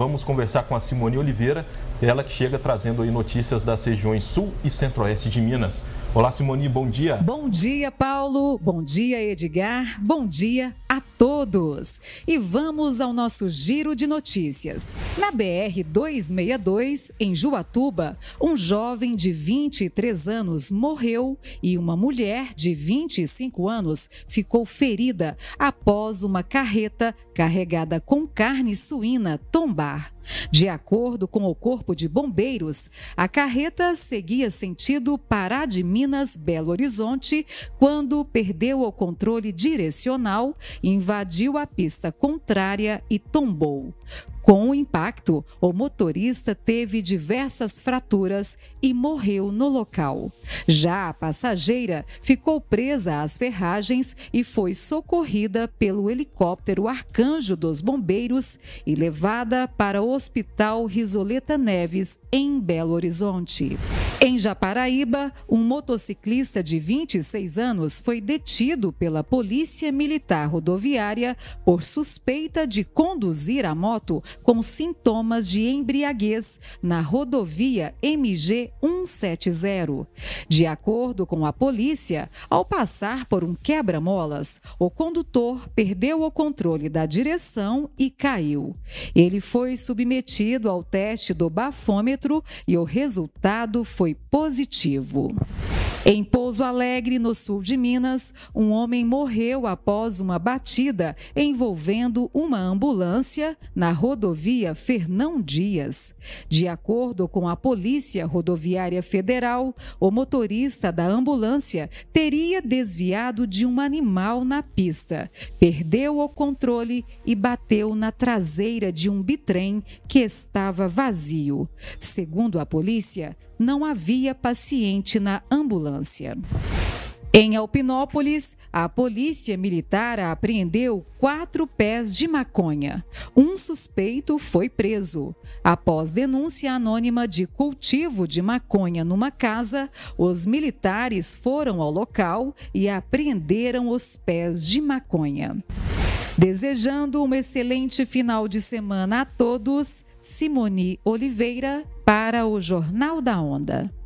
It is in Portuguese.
Vamos conversar com a Simone Oliveira, ela que chega trazendo aí notícias das regiões sul e centro-oeste de Minas. Olá, Simone, bom dia. Bom dia, Paulo. Bom dia, Edgar. Bom dia a todos. E vamos ao nosso giro de notícias. Na BR 262, em Juatuba, um jovem de 23 anos morreu e uma mulher de 25 anos ficou ferida após uma carreta carregada com carne suína tombar. De acordo com o Corpo de Bombeiros, a carreta seguia sentido Pará de Minas, Belo Horizonte, quando perdeu o controle direcional e invadiu invadiu a pista contrária e tombou. Com o impacto, o motorista teve diversas fraturas e morreu no local. Já a passageira ficou presa às ferragens e foi socorrida pelo helicóptero Arcanjo dos Bombeiros e levada para o Hospital Risoleta Neves, em Belo Horizonte. Em Japaraíba, um motociclista de 26 anos foi detido pela Polícia Militar Rodoviária por suspeita de conduzir a moto com sintomas de embriaguez na rodovia MG 170. De acordo com a polícia, ao passar por um quebra-molas, o condutor perdeu o controle da direção e caiu. Ele foi submetido ao teste do bafômetro e o resultado foi foi positivo. Em Pouso Alegre, no sul de Minas, um homem morreu após uma batida envolvendo uma ambulância na rodovia Fernão Dias. De acordo com a Polícia Rodoviária Federal, o motorista da ambulância teria desviado de um animal na pista, perdeu o controle e bateu na traseira de um bitrem que estava vazio. Segundo a polícia, não havia paciente na ambulância. Em Alpinópolis, a polícia militar apreendeu quatro pés de maconha. Um suspeito foi preso. Após denúncia anônima de cultivo de maconha numa casa, os militares foram ao local e apreenderam os pés de maconha. Desejando um excelente final de semana a todos, Simone Oliveira para o Jornal da Onda.